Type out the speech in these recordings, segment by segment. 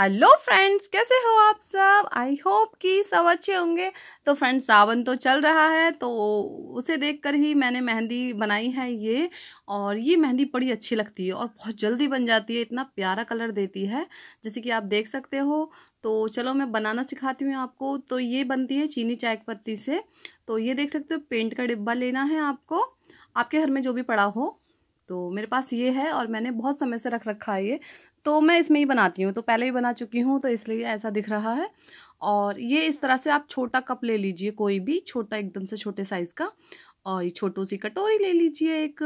Hello friends कैसे हो आप सब आई होप कि सब अच्छे होंगे तो फ्रेंड्स सावन तो चल रहा है तो उसे देखकर ही मैंने मेहंदी बनाई है ये और ये मेहंदी बड़ी अच्छी लगती है और बहुत जल्दी बन जाती है इतना प्यारा कलर देती है जैसे कि आप देख सकते हो तो चलो मैं बनाना सिखाती हूँ आपको तो ये बनती है चीनी चाय पत्ती से तो ये देख सकते हो पेंट का डिब्बा लेना है आपको आपके घर में जो भी पड़ा हो तो मेरे पास ये है और मैंने बहुत समय से रख रखा है ये तो मैं इसमें ही बनाती हूँ तो पहले ही बना चुकी हूँ तो इसलिए ऐसा दिख रहा है और ये इस तरह से आप छोटा कप ले लीजिए कोई भी छोटा एकदम से छोटे साइज़ का और ये छोटू सी कटोरी ले लीजिए एक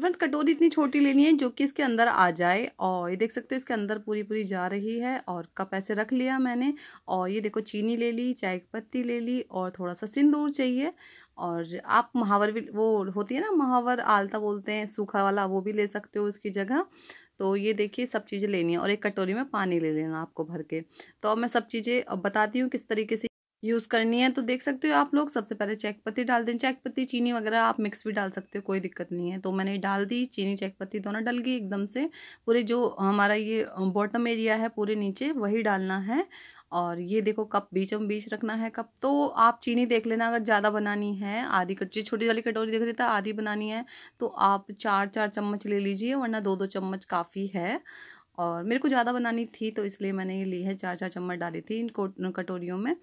फ्रेंड्स कटोरी इतनी छोटी लेनी है जो कि इसके अंदर आ जाए और ये देख सकते हो इसके अंदर पूरी पूरी जा रही है और कप ऐसे रख लिया मैंने और ये देखो चीनी ले ली चाय की पत्ती ले ली और थोड़ा सा सिंदूर चाहिए और आप महावर भी वो होती है ना महावर आलता बोलते हैं सूखा वाला वो भी ले सकते हो उसकी जगह तो ये देखिए सब चीज़ें लेनी है और एक कटोरी में पानी ले लेना आपको भर के तो अब मैं सब चीज़ें बताती हूँ किस तरीके से यूज़ करनी है तो देख सकते हो आप लोग सबसे पहले चैक पत्ती डाल दें चेकपत्ती पत्ती चीनी वगैरह आप मिक्स भी डाल सकते हो कोई दिक्कत नहीं है तो मैंने डाल दी चीनी चेकपत्ती पत्ती दोनों डल गई एकदम से पूरे जो हमारा ये बॉटम एरिया है पूरे नीचे वही डालना है और ये देखो कप बीचम बीच रखना है कप तो आप चीनी देख लेना अगर ज़्यादा बनानी है आधी कटोरी छोटी वाली कटोरी देख रही था आधी बनानी है तो आप चार चार चम्मच ले लीजिए वरना दो दो चम्मच काफ़ी है और मेरे को ज़्यादा बनानी थी तो इसलिए मैंने ये ली है चार चार चम्मच डाली थी इन कटोरियों में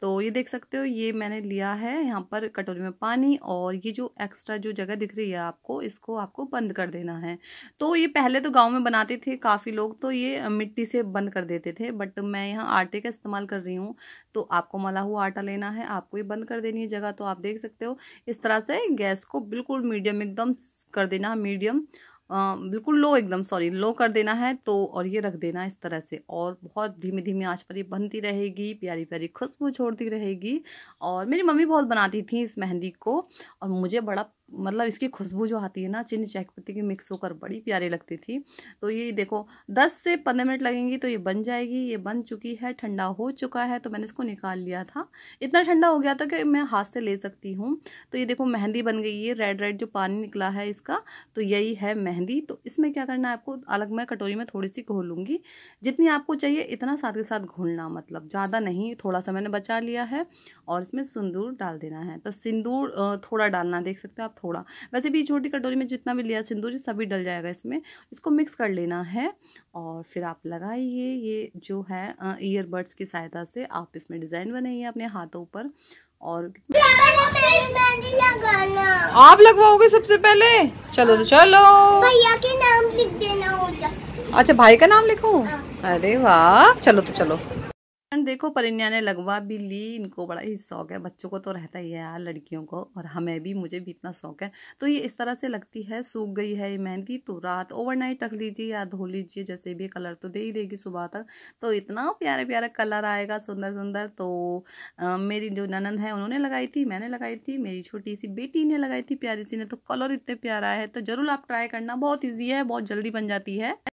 तो ये देख सकते हो ये मैंने लिया है यहाँ पर कटोरी में पानी और ये जो एक्स्ट्रा जो जगह दिख रही है आपको इसको आपको बंद कर देना है तो ये पहले तो गाँव में बनाते थे काफ़ी लोग तो ये मिट्टी से बंद कर देते थे बट मैं यहाँ आटे का इस्तेमाल कर रही हूँ तो आपको मला हुआ आटा लेना है आपको ये बंद कर देनी है जगह तो आप देख सकते हो इस तरह से गैस को बिल्कुल मीडियम एकदम कर देना मीडियम बिल्कुल लो एकदम सॉरी लो कर देना है तो और ये रख देना इस तरह से और बहुत धीमे धीमे आँच पर ये बनती रहेगी प्यारी प्यारी खुशबू छोड़ती रहेगी और मेरी मम्मी बहुत बनाती थी इस मेहंदी को और मुझे बड़ा मतलब इसकी खुशबू जो आती है ना चीनी चाय पत्ती की मिक्स होकर बड़ी प्यारी लगती थी तो ये देखो 10 से 15 मिनट लगेंगी तो ये बन जाएगी ये बन चुकी है ठंडा हो चुका है तो मैंने इसको निकाल लिया था इतना ठंडा हो गया था कि मैं हाथ से ले सकती हूँ तो ये देखो मेहंदी बन गई है रेड रेड जो पानी निकला है इसका तो यही है मेहंदी तो इसमें क्या करना है आपको अलग मैं कटोरी में थोड़ी सी घोलूँगी जितनी आपको चाहिए इतना साथ के साथ घोलना मतलब ज़्यादा नहीं थोड़ा सा मैंने बचा लिया है और इसमें सिंदूर डाल देना है तो सिंदूर थोड़ा डालना देख सकते हो आप थोड़ा वैसे भी छोटी कटोरी में जितना भी लिया सिंदूर सभी डल जाएगा इसमें इसको मिक्स कर लेना है और फिर आप लगाइए ये जो है ईयरबड्स की सहायता से आप इसमें डिज़ाइन बनाइए अपने हाथों पर और आप लगवाओगे सबसे पहले चलो तो चलो भैया के नाम लिख देना होगा अच्छा भाई का नाम लिखो हाँ। अरे वाह चलो तो चलो एंड देखो परिन्या ने लगवा भी ली इनको बड़ा ही शौक है बच्चों को तो रहता ही है यार लड़कियों को और हमें भी मुझे भी इतना शौक है तो ये इस तरह से लगती है सूख गई है ये मेहंदी तो रात ओवरनाइट रख लीजिए या धो लीजिए जैसे भी कलर तो दे ही देगी सुबह तक तो इतना प्यारा प्यारा कलर आएगा सुंदर सुंदर तो आ, मेरी जो ननंद है उन्होंने लगाई थी मैंने लगाई थी मेरी छोटी सी बेटी ने लगाई थी प्यारी सी ने तो कलर इतने प्यारा है तो ज़रूर आप ट्राई करना बहुत ईजी है बहुत जल्दी बन जाती है